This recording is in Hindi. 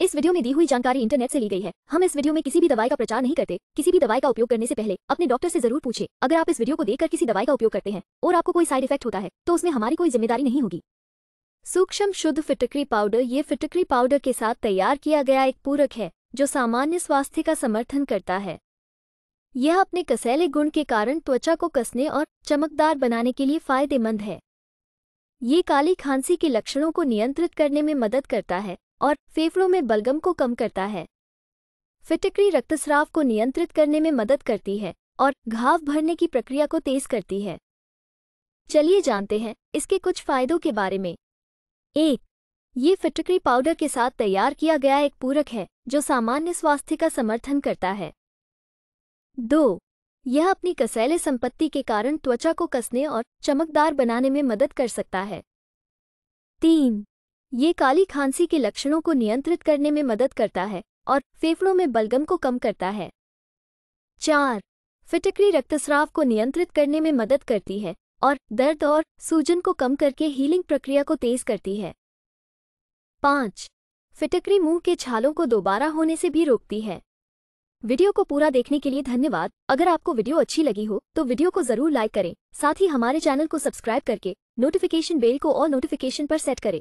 इस वीडियो में दी हुई जानकारी इंटरनेट से ली गई है हम इस वीडियो में किसी भी दवाई का प्रचार नहीं करते किसी भी दवाई का उपयोग करने से पहले अपने डॉक्टर से जरूर पूछे अगर आप इस वीडियो को देखकर किसी दवाई का उपयोग करते हैं और आपको कोई साइड इफेक्ट होता है तो उसमें हमारी कोई जिम्मेदारी नहीं होगी सूक्ष्म शुद्ध फिटकरी पाउडर ये फिटकरी पाउडर के साथ तैयार किया गया एक पूरक है जो सामान्य स्वास्थ्य का समर्थन करता है यह अपने कसैले गुण के कारण त्वचा को कसने और चमकदार बनाने के लिए फायदेमंद है ये काली खांसी के लक्षणों को नियंत्रित करने में मदद करता है और फेफड़ों में बलगम को कम करता है फिटकरी रक्तस्राव को नियंत्रित करने में मदद करती है और घाव भरने की प्रक्रिया को तेज करती है चलिए जानते हैं इसके कुछ फायदों के बारे में एक ये फिटकरी पाउडर के साथ तैयार किया गया एक पूरक है जो सामान्य स्वास्थ्य का समर्थन करता है दो यह अपनी कसैले संपत्ति के कारण त्वचा को कसने और चमकदार बनाने में मदद कर सकता है तीन ये काली खांसी के लक्षणों को नियंत्रित करने में मदद करता है और फेफड़ों में बलगम को कम करता है चार फिटकरी रक्तस्राव को नियंत्रित करने में मदद करती है और दर्द और सूजन को कम करके हीलिंग प्रक्रिया को तेज करती है पाँच फिटकरी मुंह के छालों को दोबारा होने से भी रोकती है वीडियो को पूरा देखने के लिए धन्यवाद अगर आपको वीडियो अच्छी लगी हो तो वीडियो को जरूर लाइक करें साथ ही हमारे चैनल को सब्सक्राइब करके नोटिफिकेशन बेल को और नोटिफिकेशन पर सेट करें